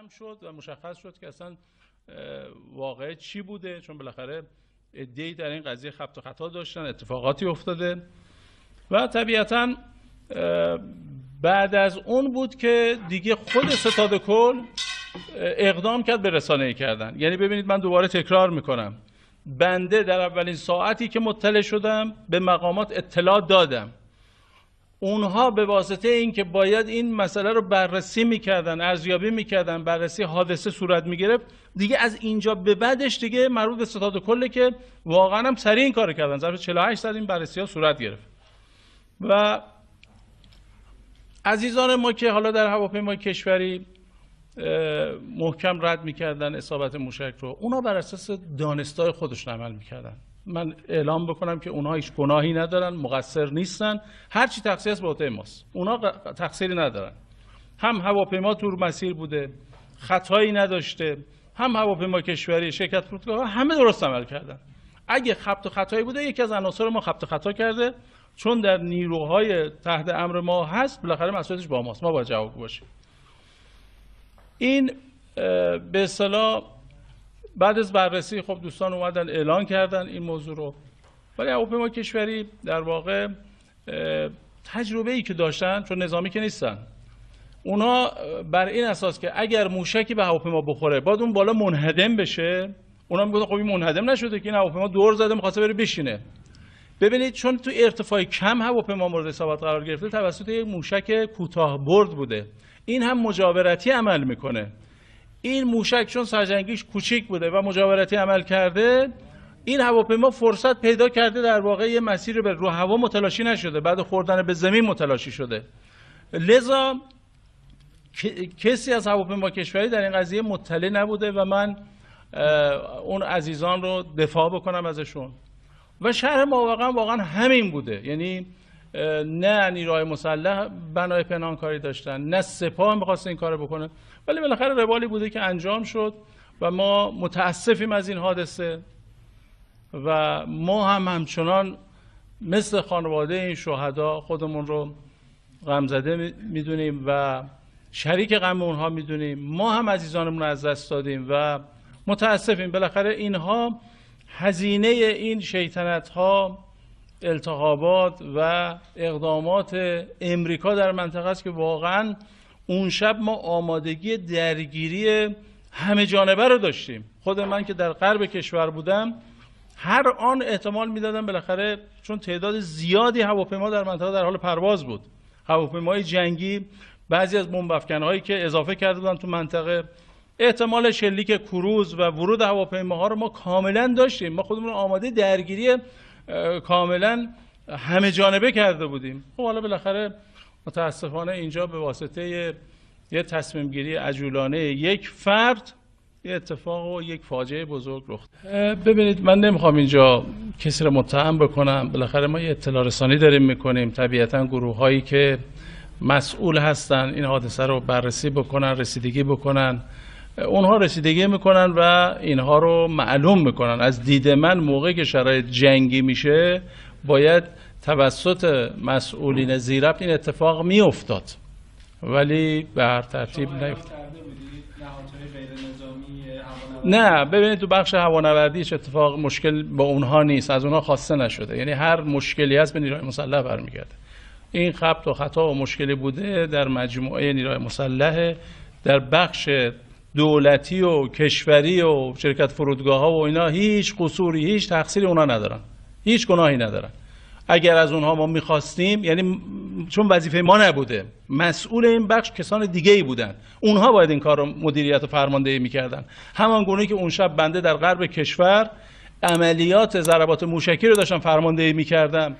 جمع شد و مشخص شد که اصلا واقع چی بوده چون بالاخره ادعی در این قضیه خبت و خطا داشتن اتفاقاتی افتاده و طبیعتا بعد از اون بود که دیگه خود ستاد کل اقدام کرد به رسانه کردن یعنی ببینید من دوباره تکرار میکنم بنده در اولین ساعتی که مطلع شدم به مقامات اطلاع دادم اونها به واسطه اینکه باید این مسئله رو بررسی میکردن ارزیابی میکردن بررسی حادثه صورت میگرفت دیگه از اینجا به بعدش دیگه مربوط به ستاد کله که واقعا هم سریع این کار کردن ظرف 48 ساعت این بررسی ها صورت گرفت و عزیزان ما که حالا در هواپیمای کشوری محکم رد میکردن اصابت موشک رو اونا بر اساس دانستای خودش عمل میکردن من اعلام بکنم که اونها هیچ گناهی ندارن مقصر نیستن هرچی تقصیر است به ماست اونها تقصیری ندارن هم هواپیما تور مسیر بوده خطایی نداشته هم هواپیما کشوری شرکت فرودگاه همه درست عمل کردن اگه خبت و خطایی بوده یکی از عناصر ما خبت و خطا کرده چون در نیروهای تحت امر ما هست بالاخره مسئولیتش با ماست ما باید جواب باشیم این به اصطلاح بعد از بررسی خب دوستان اومدن اعلان کردن این موضوع رو ولی هواپیما کشوری در واقع تجربه ای که داشتن چون نظامی که نیستن اونا بر این اساس که اگر موشکی به هواپیما بخوره بعد اون بالا منهدم بشه اونا میگن خب این منهدم نشده که این هواپیما دور زده میخواسته بره بشینه ببینید چون تو ارتفاع کم هواپیما مورد حسابات قرار گرفته توسط یک موشک کوتاه برد بوده این هم مجاورتی عمل میکنه این موشک چون سرجنگیش کوچیک بوده و مجاورتی عمل کرده این هواپیما فرصت پیدا کرده در واقع یه مسیر به رو هوا متلاشی نشده بعد خوردن به زمین متلاشی شده لذا کسی از هواپیما کشوری در این قضیه مطلع نبوده و من اون عزیزان رو دفاع بکنم ازشون و شهر ما واقعا واقعا همین بوده یعنی نه نیروهای مسلح بنای پنهانکاری داشتن نه سپاه میخواست این کار بکنه ولی بالاخره روالی بوده که انجام شد و ما متاسفیم از این حادثه و ما هم همچنان مثل خانواده این شهدا خودمون رو غمزده میدونیم و شریک غم اونها میدونیم ما هم عزیزانمون رو از دست دادیم و متاسفیم بالاخره اینها هزینه این شیطنت ها التهابات و اقدامات امریکا در منطقه است که واقعا اون شب ما آمادگی درگیری همه جانبه رو داشتیم خود من که در غرب کشور بودم هر آن احتمال میدادم بالاخره چون تعداد زیادی هواپیما در منطقه در حال پرواز بود هواپیماهای جنگی بعضی از هایی که اضافه کرده بودن تو منطقه احتمال شلیک کروز و ورود هواپیماها رو ما کاملا داشتیم ما خودمون آماده درگیری کاملا همه جانبه کرده بودیم خب حالا بالاخره متاسفانه اینجا به واسطه یه تصمیم گیری عجولانه یک فرد یه اتفاق و یک فاجعه بزرگ رخ ببینید من نمیخوام اینجا کسی رو متهم بکنم بالاخره ما یه اطلاع رسانی داریم میکنیم طبیعتا گروه هایی که مسئول هستن این حادثه رو بررسی بکنن رسیدگی بکنن اونها رسیدگی میکنن و اینها رو معلوم میکنن از دید من موقعی که شرایط جنگی میشه باید توسط مسئولین زیرب این اتفاق می افتاد ولی به هر ترتیب نیفتاد نه ببینید تو بخش هیچ اتفاق مشکل با اونها نیست از اونها خواسته نشده یعنی هر مشکلی هست به نیروی مسلح برمیگرده این خبط و خطا و مشکلی بوده در مجموعه نیروی مسلح در بخش دولتی و کشوری و شرکت فرودگاه ها و اینا هیچ قصوری هیچ تقصیری اونا ندارن هیچ گناهی ندارن اگر از اونها ما میخواستیم یعنی چون وظیفه ما نبوده مسئول این بخش کسان دیگه ای بودن اونها باید این کار رو مدیریت و فرماندهی میکردن همان گونه که اون شب بنده در غرب کشور عملیات ضربات موشکی رو داشتم فرماندهی میکردم